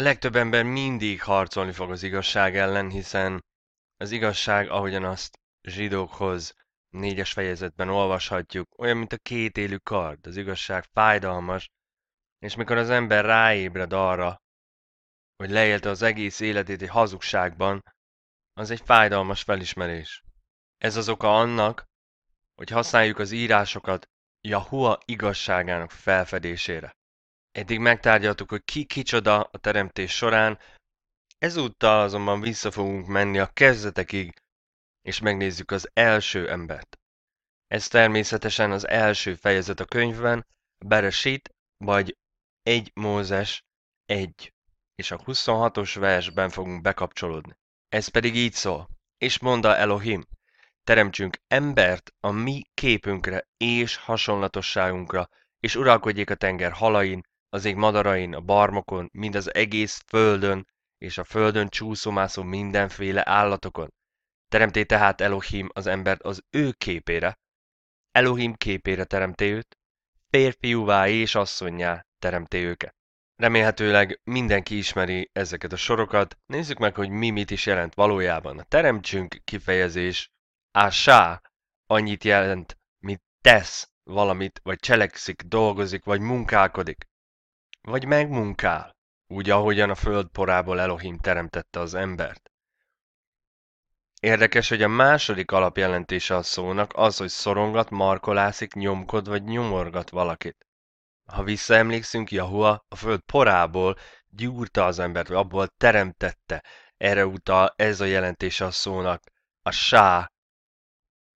A legtöbb ember mindig harcolni fog az igazság ellen, hiszen az igazság, ahogyan azt zsidókhoz négyes fejezetben olvashatjuk, olyan, mint a kétélű kard. Az igazság fájdalmas, és mikor az ember ráébred arra, hogy leélte az egész életét egy hazugságban, az egy fájdalmas felismerés. Ez az oka annak, hogy használjuk az írásokat Jahua igazságának felfedésére. Eddig megtárgyaltuk, hogy ki kicsoda a teremtés során, ezúttal azonban vissza fogunk menni a kezdetekig, és megnézzük az első embert. Ez természetesen az első fejezet a könyvben, Beresít, vagy egy Mózes egy és a 26-os versben fogunk bekapcsolódni. Ez pedig így szól, és mondta Elohim, teremtsünk embert a mi képünkre és hasonlatosságunkra, és uralkodjék a tenger halain, az ég madarain, a barmokon, mind az egész földön, és a földön csúszomászó mindenféle állatokon. Teremté tehát Elohim az embert az ő képére, Elohim képére teremté őt, férfiúvá és asszonyjá teremté őket. Remélhetőleg mindenki ismeri ezeket a sorokat, nézzük meg, hogy mi mit is jelent valójában. A teremtsünk kifejezés ásá annyit jelent, mint tesz valamit, vagy cselekszik, dolgozik, vagy munkálkodik. Vagy megmunkál, úgy ahogyan a földporából Elohim teremtette az embert. Érdekes, hogy a második alapjelentése a szónak az, hogy szorongat, markolászik, nyomkod vagy nyomorgat valakit. Ha visszaemlékszünk, Jahua a föld porából gyúrta az embert, vagy abból teremtette. Erre utal ez a jelentése a szónak. A sá.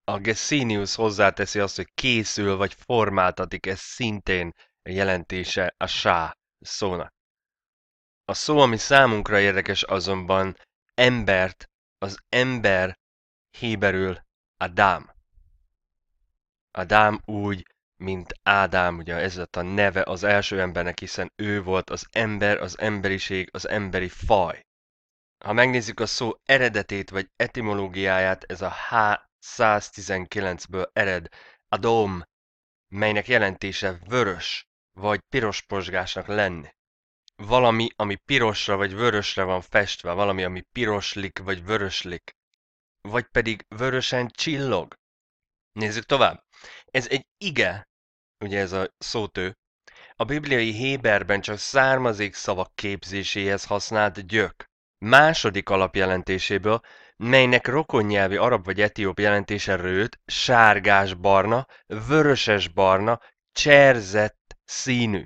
A Gesinius hozzáteszi azt, hogy készül vagy formáltatik, ez szintén a jelentése a sá szónak. A szó, ami számunkra érdekes azonban embert, az ember héberül Adám. Adám úgy, mint Ádám, ugye ez lett a neve az első embernek, hiszen ő volt az ember, az emberiség, az emberi faj. Ha megnézzük a szó eredetét vagy etimológiáját, ez a H119-ből ered, Adom, melynek jelentése vörös, vagy piros lenni. Valami, ami pirosra vagy vörösre van festve, valami, ami piroslik vagy vöröslik. Vagy pedig vörösen csillog. Nézzük tovább. Ez egy ige, ugye ez a szótő, a bibliai Héberben csak származék szavak képzéséhez használt gyök. Második alapjelentéséből, melynek rokonnyelvi arab vagy etióp jelentése rőt, sárgás-barna, vöröses-barna, cserzett Színű.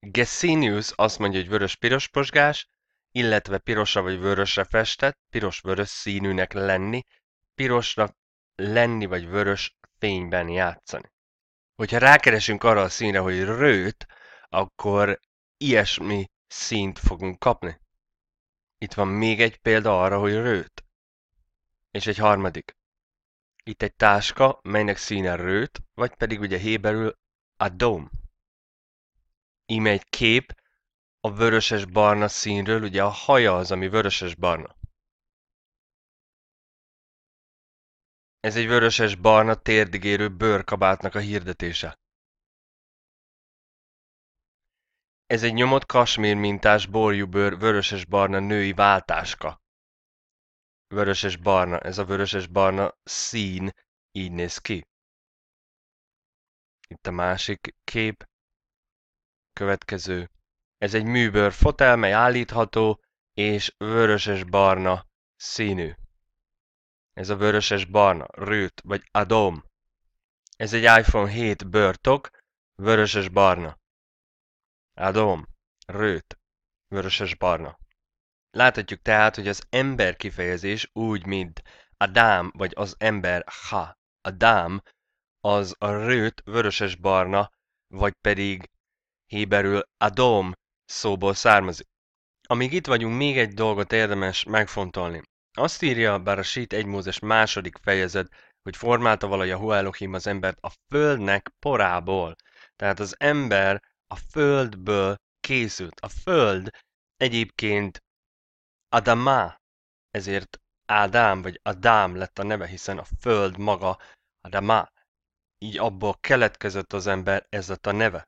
Gesinius azt mondja, hogy vörös-piros posgás, illetve pirosra vagy vörösre festett, piros-vörös színűnek lenni, pirosra lenni vagy vörös fényben játszani. Hogyha rákeresünk arra a színre, hogy rőt, akkor ilyesmi színt fogunk kapni. Itt van még egy példa arra, hogy rőt. És egy harmadik. Itt egy táska, melynek színe rőt, vagy pedig ugye héberül a dome íme egy kép a vöröses-barna színről, ugye a haja az, ami vöröses-barna. Ez egy vöröses-barna térdigérő bőrkabátnak a hirdetése. Ez egy nyomott kasmír mintás borjúbőr vöröses-barna női váltáska. Vöröses-barna, ez a vöröses-barna szín így néz ki. Itt a másik kép, következő. Ez egy műbőr fotel, mely állítható és vöröses-barna színű. Ez a vöröses-barna, rőt vagy adom. Ez egy iPhone 7 bőrtok, vöröses-barna. Adom, rőt, vöröses-barna. Láthatjuk tehát, hogy az ember kifejezés úgy, mint Adám vagy az ember ha, Adám, az a rőt vöröses-barna, vagy pedig héberül adom szóból származik. Amíg itt vagyunk, még egy dolgot érdemes megfontolni. Azt írja, bár a sít egy Mózes második fejezet, hogy formálta valahogy a Elohim az embert a földnek porából. Tehát az ember a földből készült. A föld egyébként Adama, ezért Ádám vagy Adám lett a neve, hiszen a föld maga Adama. Így abból keletkezett az ember, ez lett a neve.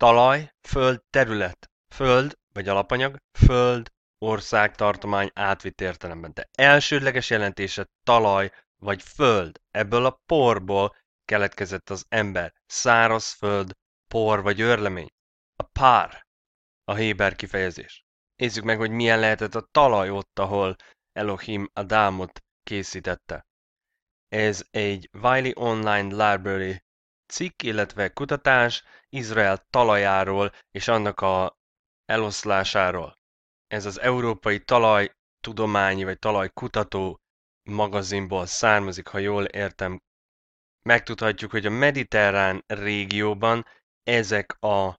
Talaj, föld terület, föld vagy alapanyag, föld, ország, tartomány átvitt értelemben. De elsődleges jelentése talaj vagy föld. Ebből a porból keletkezett az ember. Száraz föld, por vagy örlemény. A pár a héber kifejezés. Nézzük meg, hogy milyen lehetett a talaj ott, ahol Elohim Adámot készítette. Ez egy Wiley Online Library cikk, illetve kutatás Izrael talajáról és annak a eloszlásáról. Ez az Európai Talaj Tudományi vagy Talajkutató magazinból származik, ha jól értem. Megtudhatjuk, hogy a mediterrán régióban ezek a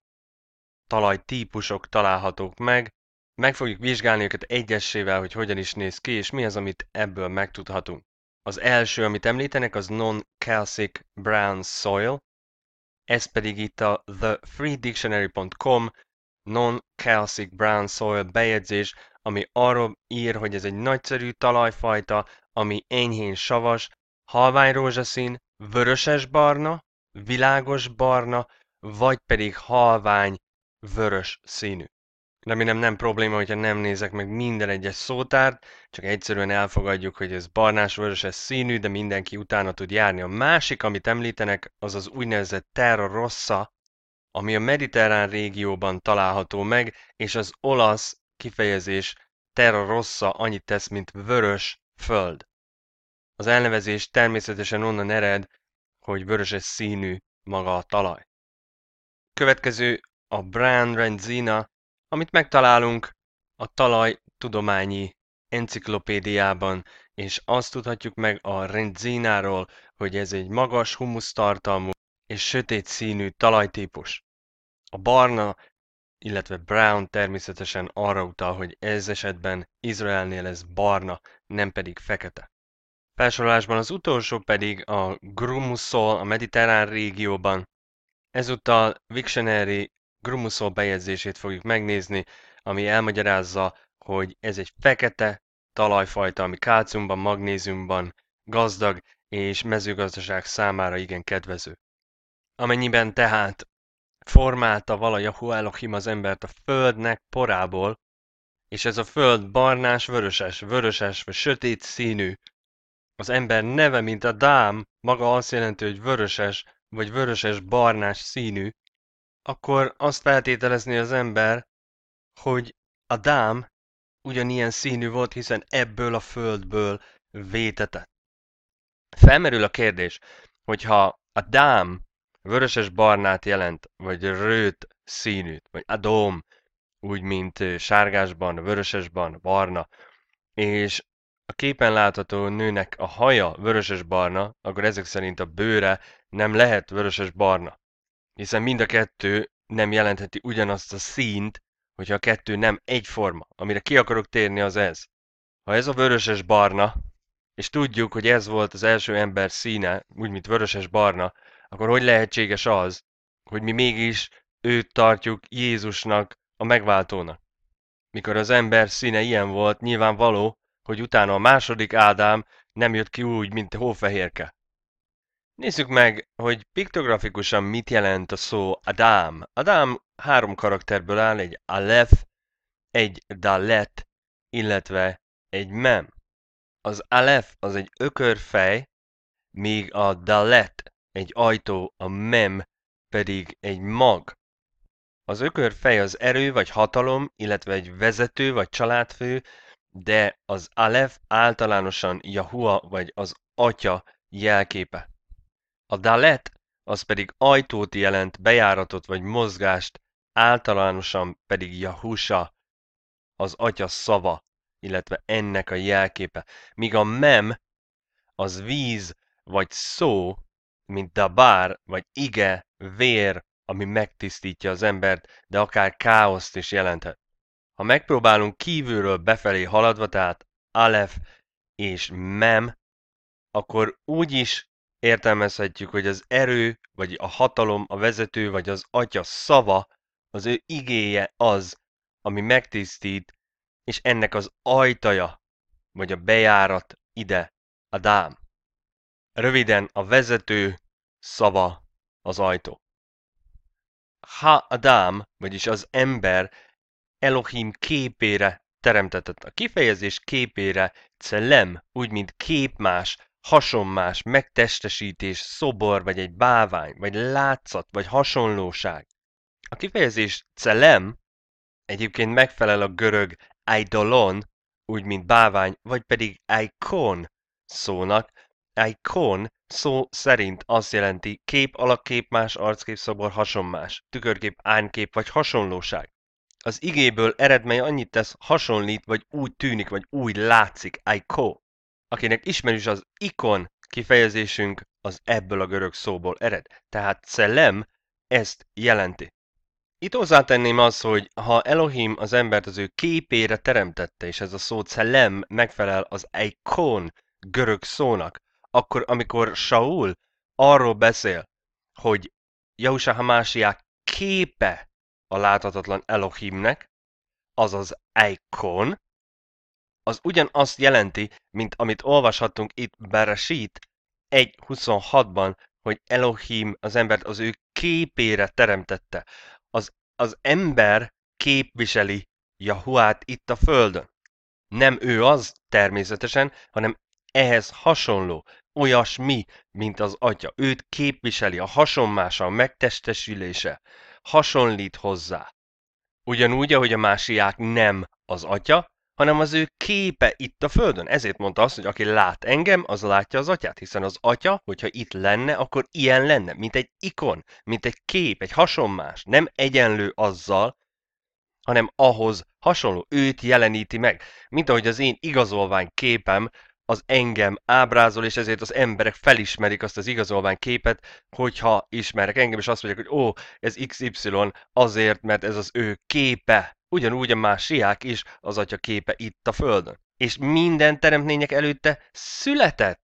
talajtípusok találhatók meg. Meg fogjuk vizsgálni őket egyesével, hogy hogyan is néz ki, és mi az, amit ebből megtudhatunk. Az első, amit említenek, az Non-Calcic Brown Soil, ez pedig itt a thefreedictionary.com Non-Calcic Brown Soil bejegyzés, ami arról ír, hogy ez egy nagyszerű talajfajta, ami enyhén savas, halvány rózsaszín, vöröses-barna, világos-barna, vagy pedig halvány vörös színű. Remélem nem probléma, hogyha nem nézek meg minden egyes szótárt, csak egyszerűen elfogadjuk, hogy ez barnás vörös ez színű, de mindenki utána tud járni. A másik, amit említenek, az az úgynevezett terra rossa, ami a mediterrán régióban található meg, és az olasz kifejezés terra rossa annyit tesz, mint vörös föld. Az elnevezés természetesen onnan ered, hogy vöröses színű maga a talaj. Következő a Brand Renzina amit megtalálunk a talaj tudományi enciklopédiában, és azt tudhatjuk meg a rendzínáról, hogy ez egy magas humusztartalmú és sötét színű talajtípus. A barna, illetve brown természetesen arra utal, hogy ez esetben Izraelnél ez barna, nem pedig fekete. Felsorolásban az utolsó pedig a Grumuszol a mediterrán régióban. Ezúttal Wiktionary Grumusol bejegyzését fogjuk megnézni, ami elmagyarázza, hogy ez egy fekete talajfajta, ami kálciumban, magnéziumban gazdag és mezőgazdaság számára igen kedvező. Amennyiben tehát formálta vala Yahoo Elohim az embert a földnek porából, és ez a föld barnás, vöröses, vöröses vagy sötét színű. Az ember neve, mint a dám, maga azt jelenti, hogy vöröses vagy vöröses barnás színű, akkor azt feltételezni az ember, hogy a dám ugyanilyen színű volt, hiszen ebből a földből vétetett. Felmerül a kérdés, hogyha a dám vöröses barnát jelent, vagy rőt színűt, vagy dóm, úgy mint sárgásban, vörösesban, barna, és a képen látható nőnek a haja vöröses barna, akkor ezek szerint a bőre nem lehet vöröses barna hiszen mind a kettő nem jelentheti ugyanazt a színt, hogyha a kettő nem egyforma. Amire ki akarok térni az ez. Ha ez a vöröses barna, és tudjuk, hogy ez volt az első ember színe, úgy mint vöröses barna, akkor hogy lehetséges az, hogy mi mégis őt tartjuk Jézusnak, a megváltónak? Mikor az ember színe ilyen volt, nyilvánvaló, hogy utána a második Ádám nem jött ki úgy, mint a hófehérke. Nézzük meg, hogy piktografikusan mit jelent a szó Adam. Adam három karakterből áll, egy Alef, egy Dalet, illetve egy Mem. Az Alef az egy ökörfej, míg a Dalet egy ajtó, a Mem pedig egy mag. Az ökörfej az erő vagy hatalom, illetve egy vezető vagy családfő, de az Alef általánosan Jahua vagy az atya jelképe. A dalet az pedig ajtót jelent, bejáratot vagy mozgást, általánosan pedig Jahusa, az atya szava, illetve ennek a jelképe, míg a mem az víz vagy szó, mint dabár vagy ige, vér, ami megtisztítja az embert, de akár káoszt is jelenthet. Ha megpróbálunk kívülről befelé haladva, tehát alef és mem, akkor úgy is értelmezhetjük, hogy az erő, vagy a hatalom, a vezető, vagy az atya szava, az ő igéje az, ami megtisztít, és ennek az ajtaja, vagy a bejárat ide, a dám. Röviden a vezető szava az ajtó. Ha Adam, vagyis az ember Elohim képére teremtetett. A kifejezés képére celem, úgy mint képmás, hasonmás, megtestesítés, szobor, vagy egy bávány, vagy látszat, vagy hasonlóság. A kifejezés celem egyébként megfelel a görög eidolon, úgy mint bávány, vagy pedig icon szónak. Icon szó szerint azt jelenti kép, alakkép, más arckép, szobor, hasonmás, tükörkép, ánykép, vagy hasonlóság. Az igéből eredmény annyit tesz, hasonlít, vagy úgy tűnik, vagy úgy látszik, icon akinek ismerős az ikon kifejezésünk az ebből a görög szóból ered. Tehát szellem ezt jelenti. Itt hozzátenném az, hogy ha Elohim az embert az ő képére teremtette, és ez a szó szellem megfelel az ikon görög szónak, akkor amikor Saul arról beszél, hogy Jausa Hamásiá képe a láthatatlan Elohimnek, azaz ikon, az ugyanazt jelenti, mint amit olvashattunk itt Bereshit 1.26-ban, hogy Elohim az embert az ő képére teremtette. Az, az ember képviseli Jahuát itt a földön. Nem ő az természetesen, hanem ehhez hasonló, olyasmi, mint az atya. Őt képviseli a hasonmása, a megtestesülése. Hasonlít hozzá. Ugyanúgy, ahogy a másiák nem az atya, hanem az ő képe itt a Földön. Ezért mondta azt, hogy aki lát engem, az látja az atyát, hiszen az atya, hogyha itt lenne, akkor ilyen lenne, mint egy ikon, mint egy kép, egy hasonmás, nem egyenlő azzal, hanem ahhoz hasonló, őt jeleníti meg. Mint ahogy az én igazolvány képem az engem ábrázol, és ezért az emberek felismerik azt az igazolvány képet, hogyha ismerek engem, és azt mondják, hogy ó, ez XY azért, mert ez az ő képe, ugyanúgy a más siák is az atya képe itt a földön. És minden teremtmények előtte született,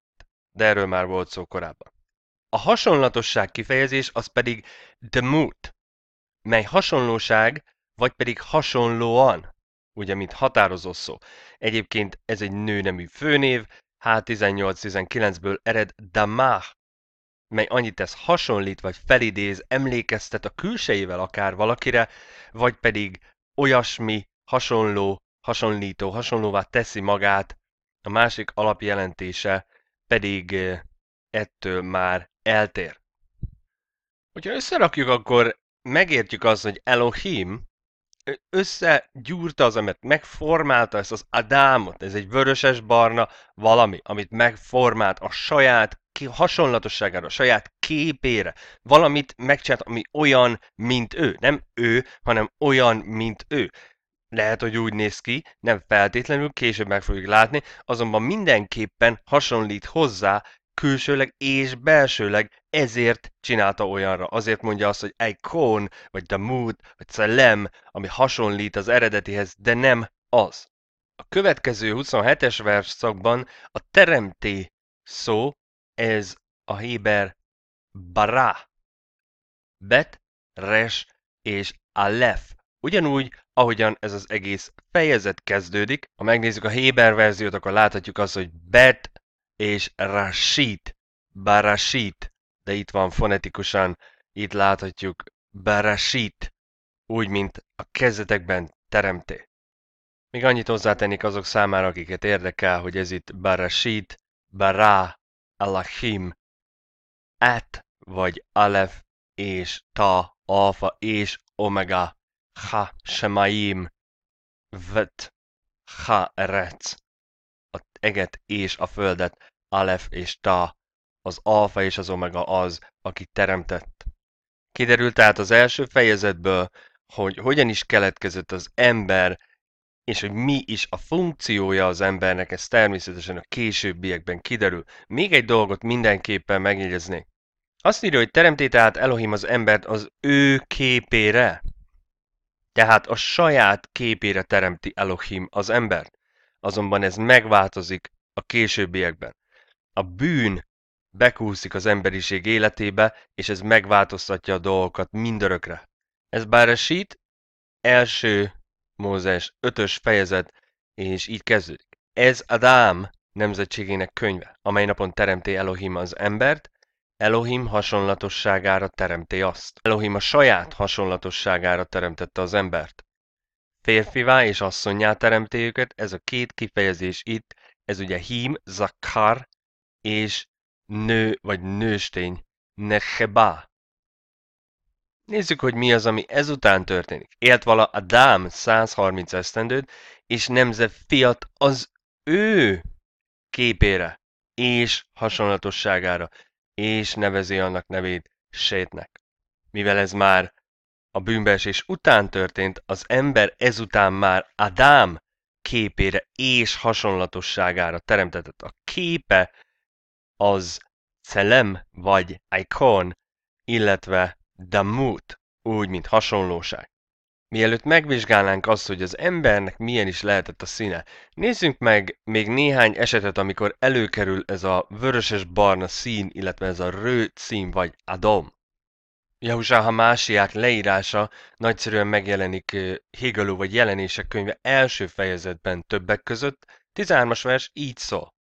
de erről már volt szó korábban. A hasonlatosság kifejezés az pedig mood, mely hasonlóság, vagy pedig hasonlóan, ugye, mint határozó szó. Egyébként ez egy nőnemű főnév, h 1819 ből ered damah, mely annyit tesz hasonlít vagy felidéz, emlékeztet a külsejével akár valakire, vagy pedig olyasmi, hasonló, hasonlító, hasonlóvá teszi magát, a másik alapjelentése pedig ettől már eltér. Hogyha összerakjuk, akkor megértjük azt, hogy Elohim összegyúrta az amit megformálta ezt az Adámot, ez egy vöröses-barna valami, amit megformált a saját hasonlatosságára, a saját képére, valamit megcsinált, ami olyan, mint ő. Nem ő, hanem olyan, mint ő. Lehet, hogy úgy néz ki, nem feltétlenül, később meg fogjuk látni, azonban mindenképpen hasonlít hozzá, külsőleg és belsőleg ezért csinálta olyanra. Azért mondja azt, hogy egy kón, vagy the mood, vagy szellem, ami hasonlít az eredetihez, de nem az. A következő 27-es versszakban a teremté szó, ez a héber bara, bet, res és alef. Ugyanúgy, ahogyan ez az egész fejezet kezdődik, ha megnézzük a héber verziót, akkor láthatjuk azt, hogy bet, és Rashid, Barashid, de itt van fonetikusan, itt láthatjuk Barashid, úgy, mint a kezdetekben teremté. Még annyit hozzátennék azok számára, akiket érdekel, hogy ez itt Barashid, Bará, Alachim, Et vagy Alef és Ta, Alfa és Omega, Ha, Semaim, Vet, Ha, Rec, a eget és a földet. Alef és Ta, az alfa és az omega az, aki teremtett. Kiderült tehát az első fejezetből, hogy hogyan is keletkezett az ember, és hogy mi is a funkciója az embernek, ez természetesen a későbbiekben kiderül. Még egy dolgot mindenképpen megjegyeznék. Azt írja, hogy teremté tehát Elohim az embert az ő képére. Tehát a saját képére teremti Elohim az embert. Azonban ez megváltozik a későbbiekben. A bűn bekúszik az emberiség életébe, és ez megváltoztatja a dolgokat mindörökre. Ez bár a sít, első Mózes 5 fejezet, és így kezdődik. Ez Adám nemzetségének könyve, amely napon teremté Elohim az embert, Elohim hasonlatosságára teremté azt. Elohim a saját hasonlatosságára teremtette az embert. Férfivá és asszonyá teremté őket, ez a két kifejezés itt, ez ugye hím, zakhar, és nő vagy nőstény, nechebá. Nézzük, hogy mi az, ami ezután történik. Élt vala dám 130 esztendőt, és nemze fiat az ő képére és hasonlatosságára, és nevezi annak nevét Sétnek. Mivel ez már a bűnbeesés után történt, az ember ezután már Adám képére és hasonlatosságára teremtetett. A képe az celem vagy icon, illetve damut, úgy, mint hasonlóság. Mielőtt megvizsgálnánk azt, hogy az embernek milyen is lehetett a színe, nézzünk meg még néhány esetet, amikor előkerül ez a vöröses barna szín, illetve ez a rő szín vagy adom. Jahusá Másiák leírása nagyszerűen megjelenik Hegelú vagy jelenések könyve első fejezetben többek között, 13-as vers így szól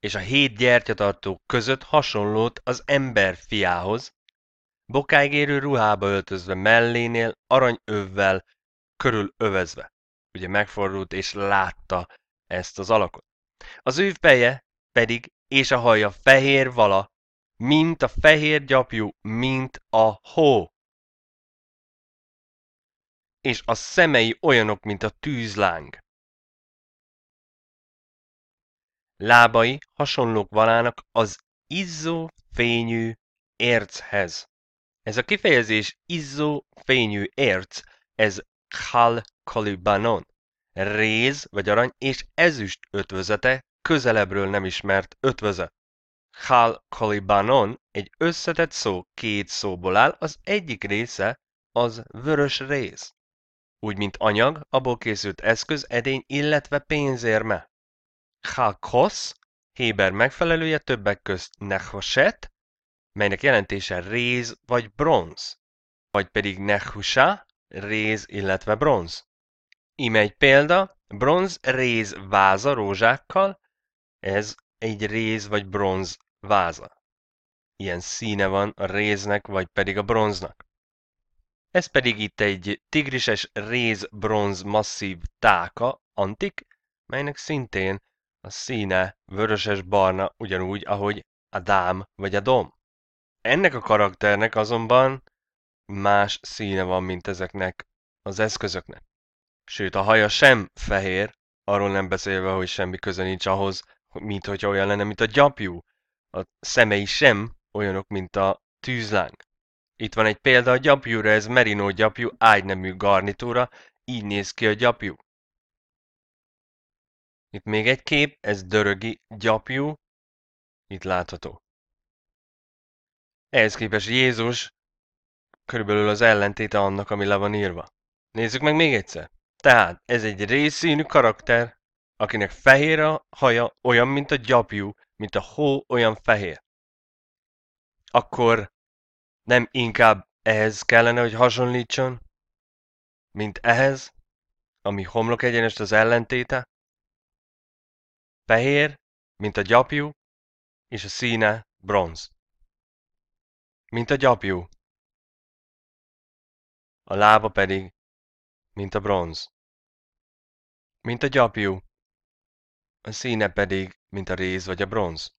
és a hét gyertyatartó között hasonlót az ember fiához, bokáigérő ruhába öltözve mellénél, aranyövvel körül övezve. Ugye megfordult és látta ezt az alakot. Az ő feje pedig és a haja fehér vala, mint a fehér gyapjú, mint a hó. És a szemei olyanok, mint a tűzláng. Lábai hasonlók valának az izzó fényű érchez. Ez a kifejezés izzó fényű érc, ez khal kalibanon, réz vagy arany és ezüst ötvözete, közelebbről nem ismert ötvözet. Khal kalibanon egy összetett szó két szóból áll, az egyik része az vörös réz. Úgy, mint anyag, abból készült eszköz, edény, illetve pénzérme. Chalkos, héber megfelelője többek közt Nehoset, melynek jelentése réz vagy bronz, vagy pedig Nehusa, réz, illetve bronz. Íme egy példa, bronz réz váza rózsákkal, ez egy réz vagy bronz váza. Ilyen színe van a réznek, vagy pedig a bronznak. Ez pedig itt egy tigrises réz-bronz masszív táka, antik, melynek szintén a színe vöröses-barna ugyanúgy, ahogy a dám vagy a dom. Ennek a karakternek azonban más színe van, mint ezeknek az eszközöknek. Sőt, a haja sem fehér, arról nem beszélve, hogy semmi köze nincs ahhoz, mint hogyha olyan lenne, mint a gyapjú. A szemei sem olyanok, mint a tűzláng. Itt van egy példa a gyapjúra, ez merino gyapjú ágynemű garnitúra, így néz ki a gyapjú. Itt még egy kép, ez dörögi gyapjú, itt látható. Ehhez képest Jézus körülbelül az ellentéte annak, ami le van írva. Nézzük meg még egyszer. Tehát ez egy részszínű karakter, akinek fehér a haja olyan, mint a gyapjú, mint a hó olyan fehér. Akkor nem inkább ehhez kellene, hogy hasonlítson, mint ehhez, ami homlok egyenest az ellentéte? Fehér, mint a gyapjú, és a színe bronz. Mint a gyapjú. A lába pedig, mint a bronz. Mint a gyapjú. A színe pedig, mint a réz vagy a bronz.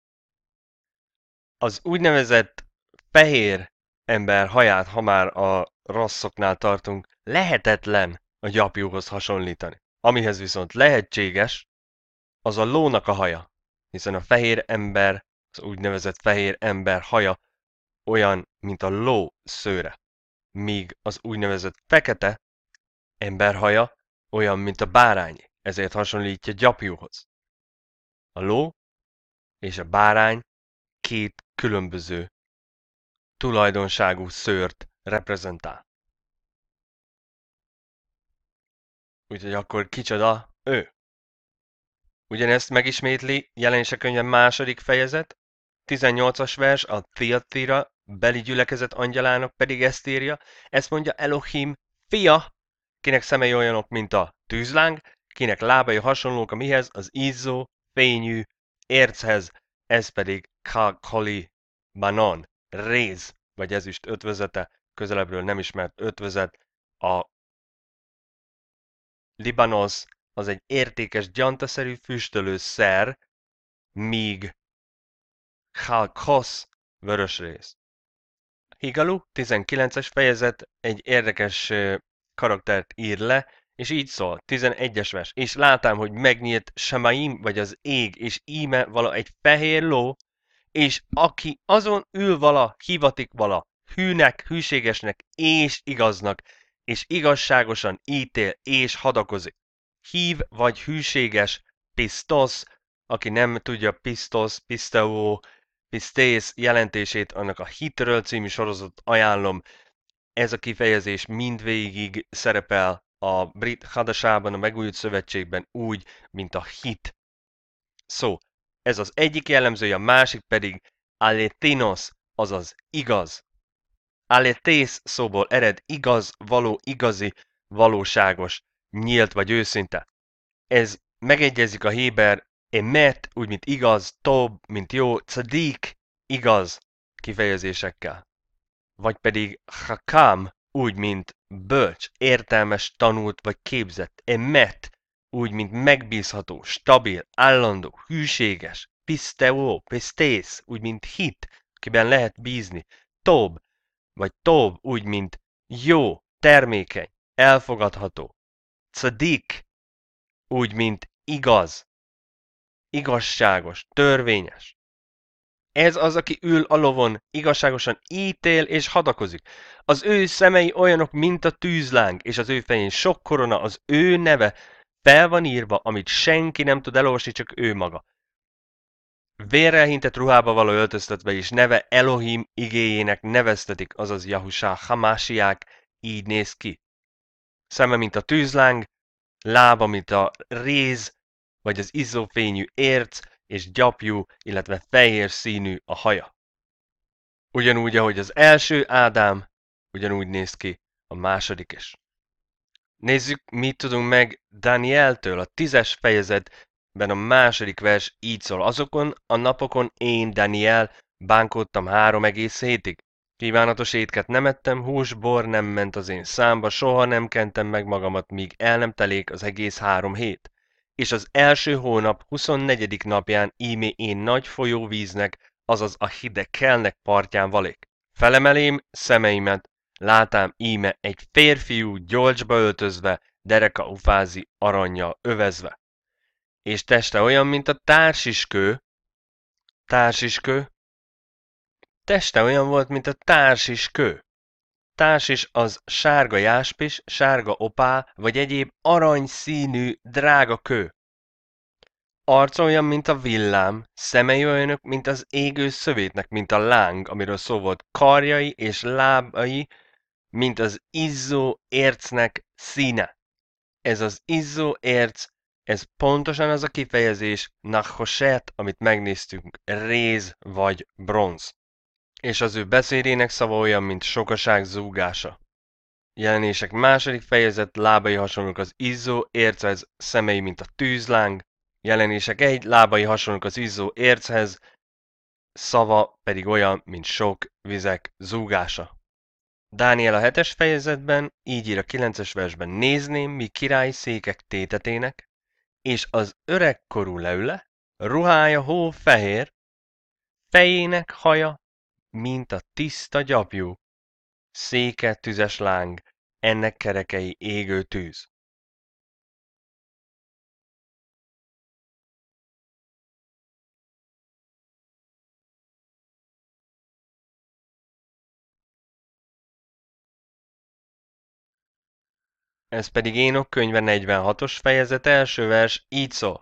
Az úgynevezett fehér ember haját, ha már a rasszoknál tartunk, lehetetlen a gyapjúhoz hasonlítani. Amihez viszont lehetséges, az a lónak a haja, hiszen a fehér ember, az úgynevezett fehér ember haja olyan, mint a ló szőre, míg az úgynevezett fekete ember haja olyan, mint a bárány, ezért hasonlítja gyapjúhoz. A ló és a bárány két különböző tulajdonságú szőrt reprezentál. Úgyhogy akkor kicsoda ő? Ugyanezt megismétli jelenése könyve második fejezet, 18-as vers a Tiatira, beli gyülekezet angyalának pedig ezt írja, ezt mondja Elohim fia, kinek szemei olyanok, mint a tűzláng, kinek lábai hasonlók a mihez, az izzó, fényű, érchez, ez pedig Kakoli Banon, réz, vagy ezüst ötvözete, közelebbről nem ismert ötvözet, a Libanos az egy értékes gyantaszerű szer, míg Halkhoz vörös rész. Higalu 19-es fejezet egy érdekes karaktert ír le, és így szól, 11-es vers, és látám, hogy megnyílt Semaim, vagy az ég, és íme vala egy fehér ló, és aki azon ül vala, hivatik vala, hűnek, hűségesnek és igaznak, és igazságosan ítél és hadakozik hív vagy hűséges pisztosz, aki nem tudja pisztosz, pisteó, pisztész jelentését, annak a hitről című sorozat ajánlom. Ez a kifejezés mindvégig szerepel a brit hadasában, a megújult szövetségben úgy, mint a hit szó. Ez az egyik jellemzője, a másik pedig aletinos, azaz igaz. Aletész szóból ered igaz, való, igazi, valóságos nyílt vagy őszinte. Ez megegyezik a Héber emet, úgy mint igaz, tob, mint jó, cedik, igaz kifejezésekkel. Vagy pedig hakam, úgy mint bölcs, értelmes, tanult vagy képzett, emet, úgy mint megbízható, stabil, állandó, hűséges, piszteó, pisztész, úgy mint hit, kiben lehet bízni, tob, vagy tob, úgy mint jó, termékeny, elfogadható, cdik, úgy mint igaz, igazságos, törvényes. Ez az, aki ül a lovon, igazságosan ítél és hadakozik. Az ő szemei olyanok, mint a tűzláng, és az ő fején sok korona, az ő neve fel van írva, amit senki nem tud elolvasni, csak ő maga. Vérrel hintett ruhába való öltöztetve is neve Elohim igéjének neveztetik, azaz Jahusá Hamásiák, így néz ki. Szeme, mint a tűzláng, lába, mint a réz, vagy az izzófényű érc, és gyapjú, illetve fehér színű a haja. Ugyanúgy, ahogy az első Ádám, ugyanúgy néz ki a második is. Nézzük, mit tudunk meg Danieltől, a tízes fejezetben a második vers így szól. Azokon a napokon én, Daniel, bánkódtam három egész hétig. Kívánatos étket nem ettem, hús, bor nem ment az én számba, soha nem kentem meg magamat, míg el nem telik az egész három hét. És az első hónap 24. napján ímé én nagy folyóvíznek, azaz a hideg kelnek partján valék. Felemelém szemeimet, látám íme egy férfiú gyolcsba öltözve, dereka ufázi aranyjal övezve. És teste olyan, mint a társiskő, társiskő, Teste olyan volt, mint a is kő. is az sárga jáspis, sárga opál, vagy egyéb aranyszínű, drága kő. Arca olyan, mint a villám, szemei olyanok, mint az égő szövétnek, mint a láng, amiről szó volt, karjai és lábai, mint az izzó ércnek színe. Ez az izzó érc, ez pontosan az a kifejezés, nachoset, amit megnéztünk, réz vagy bronz és az ő beszédének szava olyan, mint sokaság zúgása. Jelenések második fejezet lábai hasonlók az izzó, érchez, szemei, mint a tűzláng. Jelenések egy lábai hasonlók az izzó érchez, szava pedig olyan, mint sok vizek zúgása. Dániel a hetes fejezetben így ír a kilences versben nézném, mi király székek tétetének, és az öregkorú leüle, ruhája hó fehér, fejének haja mint a tiszta gyapjú. Széke tüzes láng, ennek kerekei égő tűz. Ez pedig Énok könyve 46-os fejezet első vers így szól.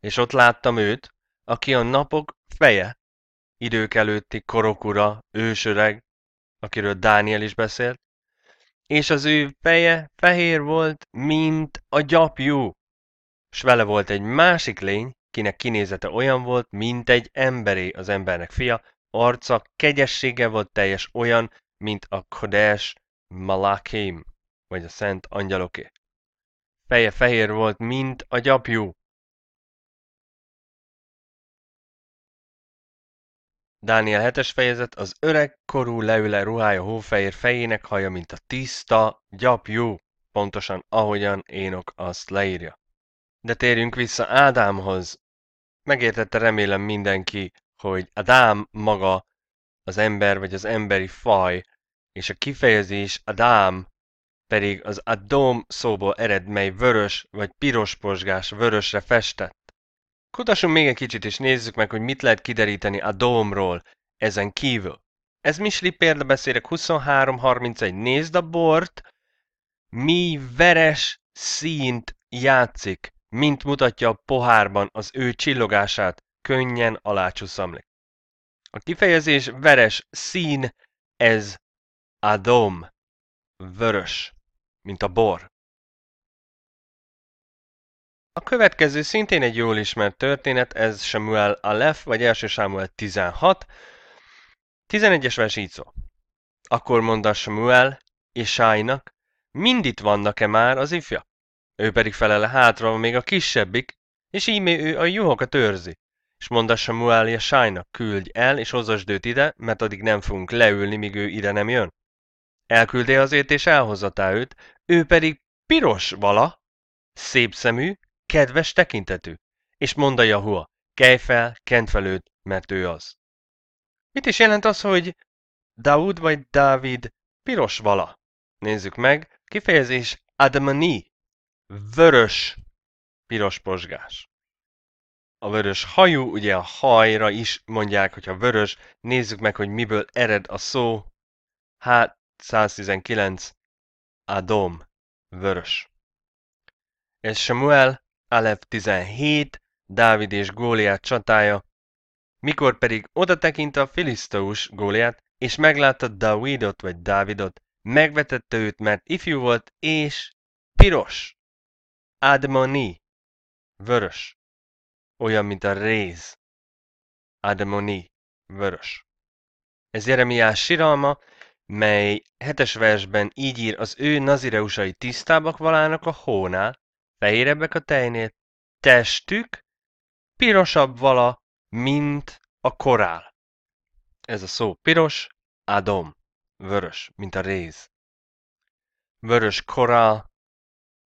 És ott láttam őt, aki a napok feje, idők előtti korokura, ősöreg, akiről Dániel is beszélt, és az ő feje fehér volt, mint a gyapjú, s vele volt egy másik lény, kinek kinézete olyan volt, mint egy emberé az embernek fia, arca kegyessége volt teljes olyan, mint a Kodesh Malakim, vagy a Szent Angyaloké. Feje fehér volt, mint a gyapjú, Dániel 7 fejezet, az öreg korú leüle ruhája hófehér fejének haja, mint a tiszta gyapjú, pontosan ahogyan Énok azt leírja. De térjünk vissza Ádámhoz. Megértette remélem mindenki, hogy Ádám maga az ember vagy az emberi faj, és a kifejezés Ádám pedig az Adom szóból ered, mely vörös vagy piros posgás vörösre festett. Kutassunk még egy kicsit, és nézzük meg, hogy mit lehet kideríteni a domról ezen kívül. Ez Misli példabeszélek 23.31. Nézd a bort, mi veres színt játszik, mint mutatja a pohárban az ő csillogását, könnyen alácsuszamlik. A kifejezés veres szín, ez a dom vörös, mint a bor. A következő szintén egy jól ismert történet, ez Samuel Aleph, vagy első Samuel 16. 11-es vers így szó. Akkor mondta Samuel és Sájnak, mind itt vannak-e már az ifja? Ő pedig felele hátra van még a kisebbik, és ímé ő a juhokat őrzi. És mondta Samuel és Sájnak, küldj el, és hozzasd őt ide, mert addig nem fogunk leülni, míg ő ide nem jön. Elküldé azért, és elhozatá őt, ő pedig piros vala, szép szemű, kedves tekintetű, és mond Jahua, kelj fel, kent fel őt, mert ő az. Mit is jelent az, hogy Daud vagy Dávid piros vala? Nézzük meg, kifejezés Admani, vörös, piros posgás. A vörös hajú, ugye a hajra is mondják, hogyha vörös, nézzük meg, hogy miből ered a szó. Hát, 119, Adom, vörös. És Samuel Alef 17, Dávid és Góliát csatája, mikor pedig oda tekint a filiszteus Góliát, és meglátta Dávidot vagy Dávidot, megvetette őt, mert ifjú volt, és piros, Admoni, vörös, olyan, mint a réz. Admoni, vörös. Ez Jeremiás siralma, mely hetes versben így ír, az ő nazireusai tisztábbak valának a hónál, fehérebbek a tejnél, testük pirosabb vala, mint a korál. Ez a szó piros, adom, vörös, mint a réz. Vörös korál,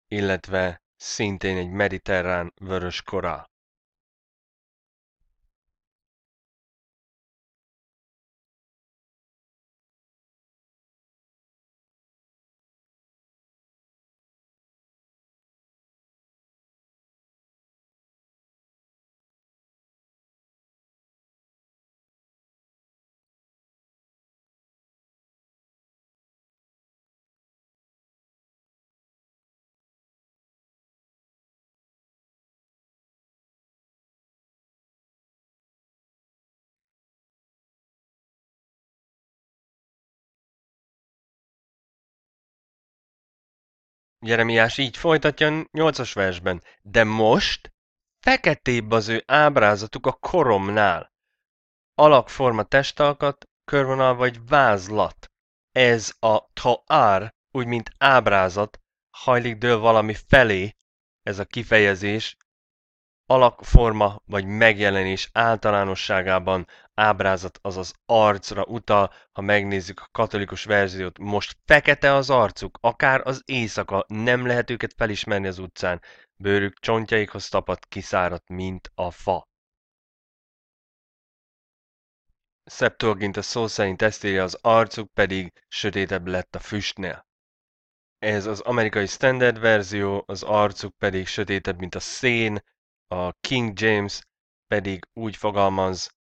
illetve szintén egy mediterrán vörös korál. Jeremiás így folytatja nyolcas versben, de most feketébb az ő ábrázatuk a koromnál. Alakforma testalkat, körvonal vagy vázlat. Ez a taár, úgy mint ábrázat, hajlik dől valami felé, ez a kifejezés, alakforma vagy megjelenés általánosságában ábrázat, az az arcra utal, ha megnézzük a katolikus verziót. Most fekete az arcuk, akár az éjszaka, nem lehet őket felismerni az utcán. Bőrük csontjaikhoz tapadt, kiszáradt, mint a fa. Szeptuagint a szó szerint ezt írja, az arcuk pedig sötétebb lett a füstnél. Ez az amerikai standard verzió, az arcuk pedig sötétebb, mint a szén, a King James pedig úgy fogalmaz,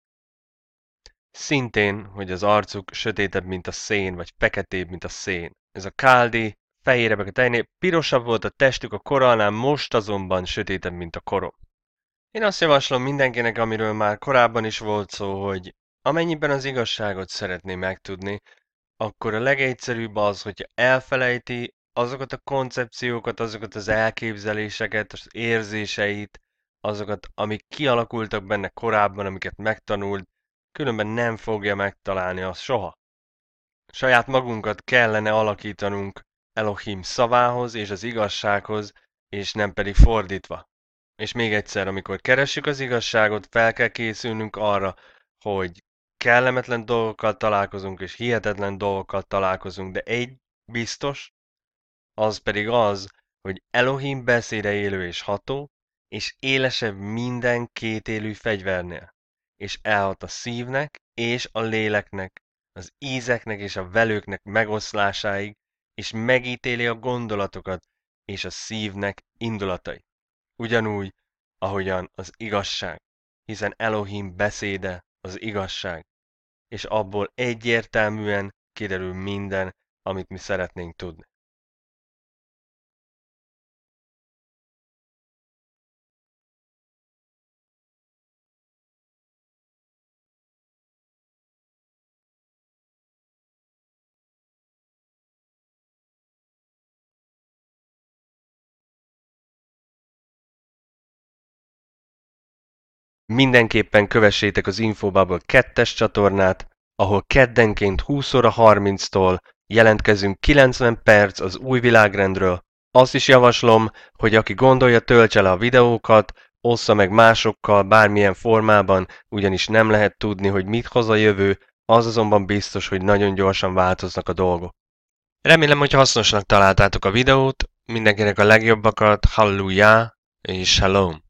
Szintén, hogy az arcuk sötétebb, mint a szén, vagy feketébb, mint a szén. Ez a káldi, fehérebbek a tejnél, pirosabb volt a testük a koralnál, most azonban sötétebb, mint a korom. Én azt javaslom mindenkinek, amiről már korábban is volt szó, hogy amennyiben az igazságot szeretné megtudni, akkor a legegyszerűbb az, hogy elfelejti azokat a koncepciókat, azokat az elképzeléseket, az érzéseit, azokat, amik kialakultak benne korábban, amiket megtanult, Különben nem fogja megtalálni azt soha. Saját magunkat kellene alakítanunk Elohim szavához és az igazsághoz, és nem pedig fordítva. És még egyszer, amikor keressük az igazságot, fel kell készülnünk arra, hogy kellemetlen dolgokkal találkozunk, és hihetetlen dolgokkal találkozunk, de egy biztos, az pedig az, hogy Elohim beszéde élő és ható, és élesebb minden kétélű fegyvernél és elhat a szívnek és a léleknek, az ízeknek és a velőknek megoszlásáig, és megítéli a gondolatokat és a szívnek indulatai. Ugyanúgy, ahogyan az igazság, hiszen Elohim beszéde az igazság, és abból egyértelműen kiderül minden, amit mi szeretnénk tudni. Mindenképpen kövessétek az Infobubble 2 csatornát, ahol keddenként 20 óra 30-tól jelentkezünk 90 perc az új világrendről. Azt is javaslom, hogy aki gondolja, töltse le a videókat, ossza meg másokkal bármilyen formában, ugyanis nem lehet tudni, hogy mit hoz a jövő, az azonban biztos, hogy nagyon gyorsan változnak a dolgok. Remélem, hogy hasznosnak találtátok a videót, mindenkinek a legjobbakat, halleluja és shalom!